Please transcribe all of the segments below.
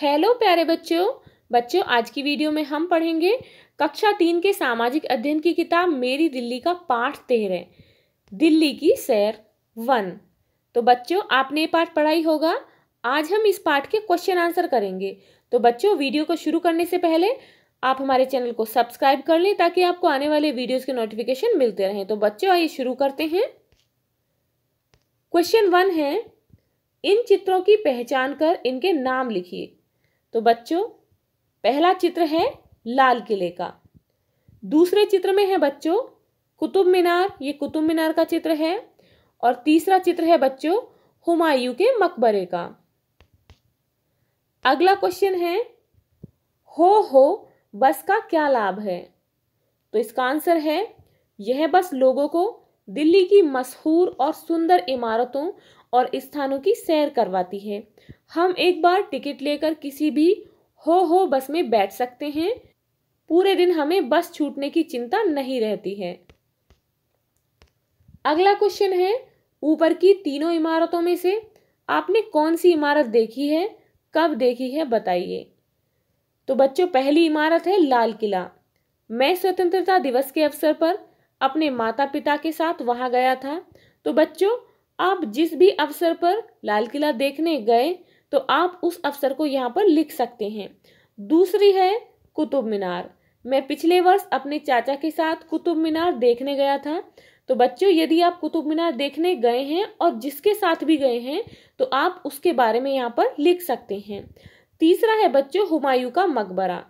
hello प्यारे बच्चों बच्चों आज की वीडियो में हम पढ़ेंगे कक्षा तीन के सामाजिक अध्ययन की किताब मेरी दिल्ली का पाठ तेरह दिल्ली की सैर वन तो बच्चों आपने ये पाठ पढ़ाई होगा आज हम इस पाठ के क्वेश्चन आंसर करेंगे तो बच्चों वीडियो को शुरू करने से पहले आप हमारे चैनल को सब्सक्राइब कर लें ताकि आपको आने वाले वीडियोज़ के नोटिफिकेशन मिलते रहें तो बच्चों आइए शुरू करते हैं क्वेश्चन वन है इन चित्रों की पहचान कर इनके नाम लिखिए तो बच्चों पहला चित्र है लाल किले का दूसरे चित्र में है बच्चों कुतुब मीनार ये कुतुब मीनार का चित्र है और तीसरा चित्र है बच्चों हुमायूं के मकबरे का अगला क्वेश्चन है हो हो बस का क्या लाभ है तो इसका आंसर है यह बस लोगों को दिल्ली की मशहूर और सुंदर इमारतों और स्थानों की सैर करवाती है हम एक बार टिकट लेकर किसी भी हो हो बस में बैठ सकते हैं पूरे दिन हमें बस छूटने की चिंता नहीं रहती है अगला क्वेश्चन है ऊपर की तीनों इमारतों में से आपने कौन सी इमारत देखी है कब देखी है बताइए तो बच्चों पहली इमारत है लाल किला मैं स्वतंत्रता दिवस के अवसर पर अपने माता पिता के साथ वहाँ गया था तो बच्चों आप जिस भी अवसर पर लाल किला देखने गए तो आप उस अवसर को यहाँ पर लिख सकते हैं दूसरी है कुतुब मीनार मैं पिछले वर्ष अपने चाचा के साथ कुतुब मीनार देखने गया था तो बच्चों यदि आप कुतुब मीनार देखने गए हैं और जिसके साथ भी गए हैं तो आप उसके बारे में यहाँ पर लिख सकते हैं तीसरा है बच्चों हुमायूं का मकबरा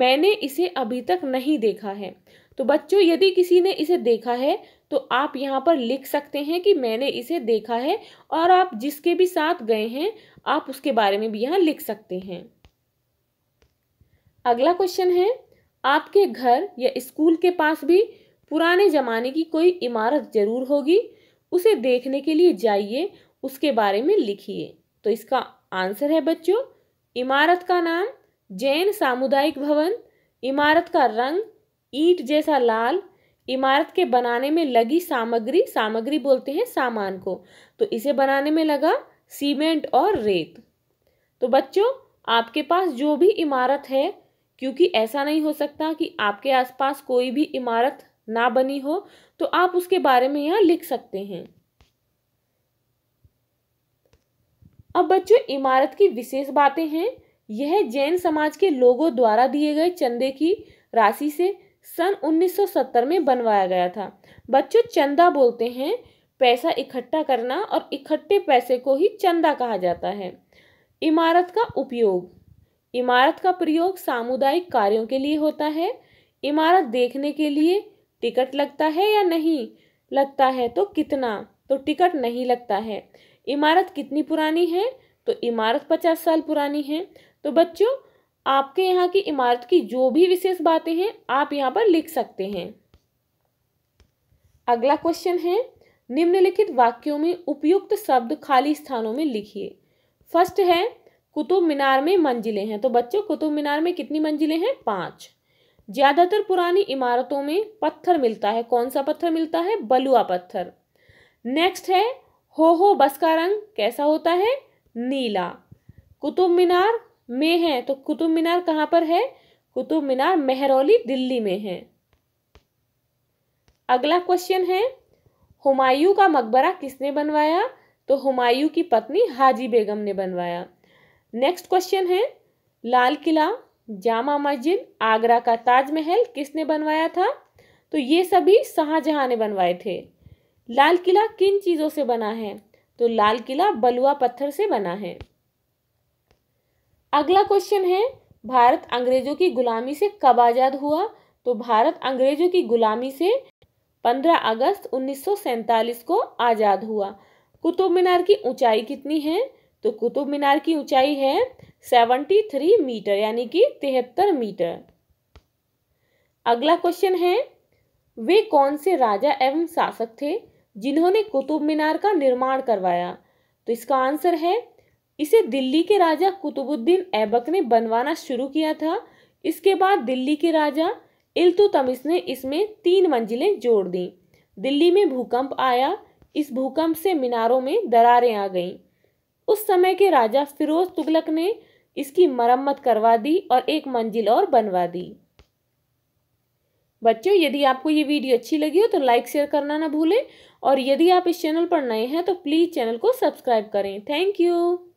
मैंने इसे अभी तक नहीं देखा है तो बच्चों यदि किसी ने इसे देखा है तो आप यहाँ पर लिख सकते हैं कि मैंने इसे देखा है और आप जिसके भी साथ गए हैं आप उसके बारे में भी यहाँ लिख सकते हैं अगला क्वेश्चन है आपके घर या स्कूल के पास भी पुराने ज़माने की कोई इमारत ज़रूर होगी उसे देखने के लिए जाइए उसके बारे में लिखिए तो इसका आंसर है बच्चों इमारत का नाम जैन सामुदायिक भवन इमारत का रंग ईट जैसा लाल इमारत के बनाने में लगी सामग्री सामग्री बोलते हैं सामान को तो इसे बनाने में लगा सीमेंट और रेत तो बच्चों आपके पास जो भी इमारत है क्योंकि ऐसा नहीं हो सकता कि आपके आसपास कोई भी इमारत ना बनी हो तो आप उसके बारे में यहाँ लिख सकते हैं अब बच्चों इमारत की विशेष बातें हैं यह जैन समाज के लोगों द्वारा दिए गए चंदे की राशि से सन 1970 में बनवाया गया था बच्चों चंदा बोलते हैं पैसा इकट्ठा करना और इकट्ठे पैसे को ही चंदा कहा जाता है इमारत का उपयोग इमारत का प्रयोग सामुदायिक कार्यों के लिए होता है इमारत देखने के लिए टिकट लगता है या नहीं लगता है तो कितना तो टिकट नहीं लगता है इमारत कितनी पुरानी है तो इमारत पचास साल पुरानी है तो बच्चों आपके यहाँ की इमारत की जो भी विशेष बातें हैं आप यहाँ पर लिख सकते हैं अगला क्वेश्चन है निम्नलिखित वाक्यों में उपयुक्त शब्द खाली स्थानों में लिखिए फर्स्ट है कुतुब मीनार में मंजिलें हैं तो बच्चों कुतुब मीनार में कितनी मंजिलें हैं पाँच ज़्यादातर पुरानी इमारतों में पत्थर मिलता है कौन सा पत्थर मिलता है बलुआ पत्थर नेक्स्ट है हो हो बस का रंग कैसा होता है नीला कुतुब मीनार में है तो कुतुब मीनार कहाँ पर है कुतुब मीनार मेहरौली दिल्ली में है अगला क्वेश्चन है हुमायूं का मकबरा किसने बनवाया तो हुमायूं की पत्नी हाजी बेगम ने बनवाया नेक्स्ट क्वेश्चन है लाल किला जामा मस्जिद आगरा का ताजमहल किसने बनवाया था तो ये सभी शाहजहाँ ने बनवाए थे लाल किला किन चीज़ों से बना है तो लाल किला बलुआ पत्थर से बना है अगला क्वेश्चन है भारत अंग्रेजों की गुलामी से कब आज़ाद हुआ तो भारत अंग्रेजों की गुलामी से 15 अगस्त उन्नीस को आज़ाद हुआ कुतुब मीनार की ऊंचाई कितनी है तो कुतुब मीनार की ऊंचाई है 73 मीटर यानी कि तिहत्तर मीटर अगला क्वेश्चन है वे कौन से राजा एवं शासक थे जिन्होंने कुतुब मीनार का निर्माण करवाया तो इसका आंसर है इसे दिल्ली के राजा कुतुबुद्दीन ऐबक ने बनवाना शुरू किया था इसके बाद दिल्ली के राजा इल्तुतमिस ने इसमें तीन मंजिलें जोड़ दी दिल्ली में भूकंप आया इस भूकंप से मीनारों में दरारें आ गईं उस समय के राजा फिरोज तुगलक ने इसकी मरम्मत करवा दी और एक मंजिल और बनवा दी बच्चों यदि आपको ये वीडियो अच्छी लगी हो तो लाइक शेयर करना ना भूलें और यदि आप इस चैनल पर नए हैं तो प्लीज़ चैनल को सब्सक्राइब करें थैंक यू